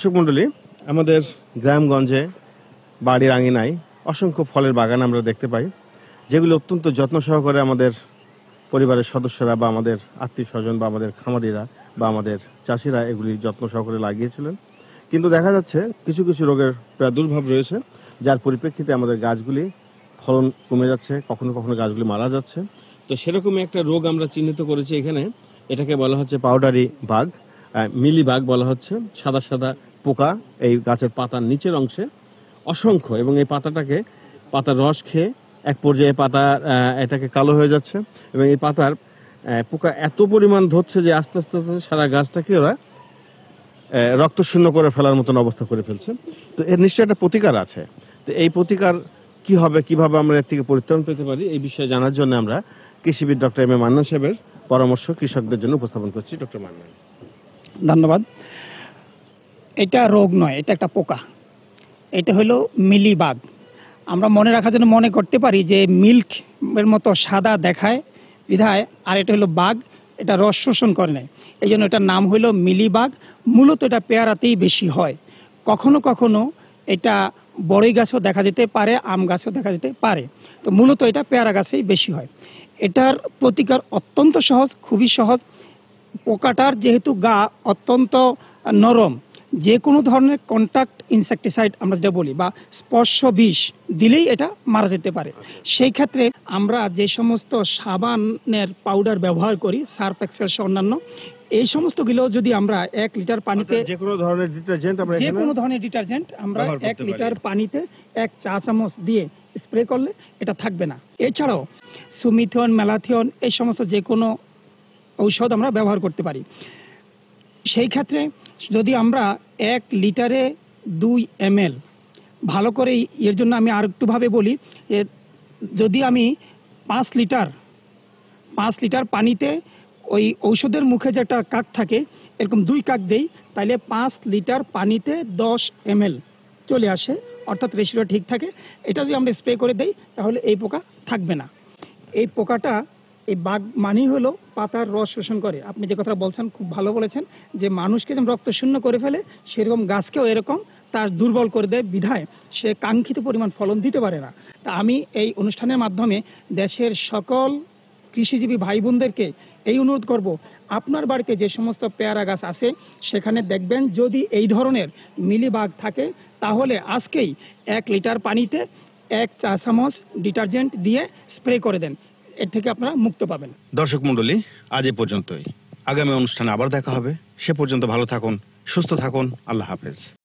দর্শক মন্ডলী আমাদের গ্রামগঞ্জে বাড়ির আঙিনায় অসংখ্য ফলের বাগান আমরা দেখতে পাই যেগুলো অত্যন্ত যত্ন সহকারে আমাদের পরিবারের সদস্যরা বা আমাদের আত্মীয় স্বজন বা আমাদের খামারিরা বা আমাদের চাষিরা এগুলি যত্ন সহকারে লাগিয়েছিলেন কিন্তু দেখা যাচ্ছে কিছু কিছু রোগের প্রাদুর্ভাব রয়েছে যার পরিপ্রেক্ষিতে আমাদের গাছগুলি ফলন কমে যাচ্ছে কখনো কখনো গাছগুলি মারা যাচ্ছে তো সেরকমই একটা রোগ আমরা চিহ্নিত করেছি এখানে এটাকে বলা হচ্ছে পাউডারি বাঘ মিলিবাগ বলা হচ্ছে সাদা সাদা পোকা এই গাছের পাতার নিচের অংশে অসংখ্য এবং এই পাতাটাকে পাতার রস খেয়ে এক পর্যায়ে পাতা এটাকে কালো হয়ে যাচ্ছে এবং এই পাতার পোকা এত পরিমাণ ধরছে যে আস্তে আস্তে আস্তে সারা গাছটাকে ওরা রক্ত শূন্য করে ফেলার মতন অবস্থা করে ফেলছে তো এর নিশ্চয়ই একটা প্রতিকার আছে তো এই প্রতিকার কি হবে কিভাবে আমরা এর থেকে পরিত্রাণ পেতে পারি এই বিষয়ে জানার জন্য আমরা কৃষিবিদ ডক্টর এম এ মান্না সাহেবের পরামর্শ কৃষকদের জন্য উপস্থাপন করছি ডক্টর মান্না ধন্যবাদ এটা রোগ নয় এটা একটা পোকা এটা হলো মিলিবাগ আমরা মনে রাখার জন্য মনে করতে পারি যে মিল্ক এর মতো সাদা দেখায় বিধায় আর এটা হলো বাঘ এটা রস শোষণ করে নেয় এই জন্য এটার নাম হলো মিলিবাগ মূলত এটা পেয়ারাতেই বেশি হয় কখনো কখনো এটা বড়ই গাছও দেখা যেতে পারে আম গাছও দেখা যেতে পারে তো মূলত এটা পেয়ারা গাছেই বেশি হয় এটার প্রতিকার অত্যন্ত সহজ খুবই সহজ পোকাটার যেহেতু গা অত্যন্ত নরম যে কোনো ধরনের কন্ট্যাক্ট ইনসেকটিসাইড আমরা যেটা বলি বা স্পর্শ বিষ দিলেই এটা মারা যেতে পারে সেই ক্ষেত্রে আমরা যে সমস্ত সাবানের পাউডার ব্যবহার করি সার্ফ এক্সেল অন্যান্য এই সমস্তগুলো যদি আমরা এক লিটার পানিতে যে কোনো ধরনের ডিটারজেন্ট আমরা যে কোনো ধরনের ডিটারজেন্ট আমরা এক লিটার পানিতে এক চা চামচ দিয়ে স্প্রে করলে এটা থাকবে না এছাড়াও সুমিথিয়ন মেলাথিয়ন এই সমস্ত যে কোনো ঔষধ আমরা ব্যবহার করতে পারি সেই ক্ষেত্রে যদি আমরা এক লিটারে দুই এম ভালো করে এর জন্য আমি আর একটুভাবে বলি যদি আমি পাঁচ লিটার পাঁচ লিটার পানিতে ওই ঔষধের মুখে যে একটা কাক থাকে এরকম দুই কাক দেই তাহলে পাঁচ লিটার পানিতে দশ এম চলে আসে অর্থাৎ রেশিওটা ঠিক থাকে এটা যদি আমরা স্প্রে করে দেই তাহলে এই পোকা থাকবে না এই পোকাটা এই বাঘ মানেই হলো পাতার রস শোষণ করে আপনি যে কথা বলছেন খুব ভালো বলেছেন যে মানুষকে যেমন রক্ত শূন্য করে ফেলে সেরকম গাছকেও এরকম তার দুর্বল করে দেয় বিধায় সে কাঙ্ক্ষিত পরিমাণ ফলন দিতে পারে না তা আমি এই অনুষ্ঠানের মাধ্যমে দেশের সকল কৃষিজীবী ভাই বোনদেরকে এই অনুরোধ করব আপনার বাড়িতে যে সমস্ত পেয়ারা গাছ আছে সেখানে দেখবেন যদি এই ধরনের মিলিবাগ থাকে তাহলে আজকেই এক লিটার পানিতে এক চা চামচ ডিটারজেন্ট দিয়ে স্প্রে করে দেন এর থেকে আপনারা মুক্ত পাবেন দর্শক মন্ডলী আজ এ পর্যন্তই আগামী অনুষ্ঠানে আবার দেখা হবে সে পর্যন্ত ভালো থাকুন সুস্থ থাকুন আল্লাহ হাফেজ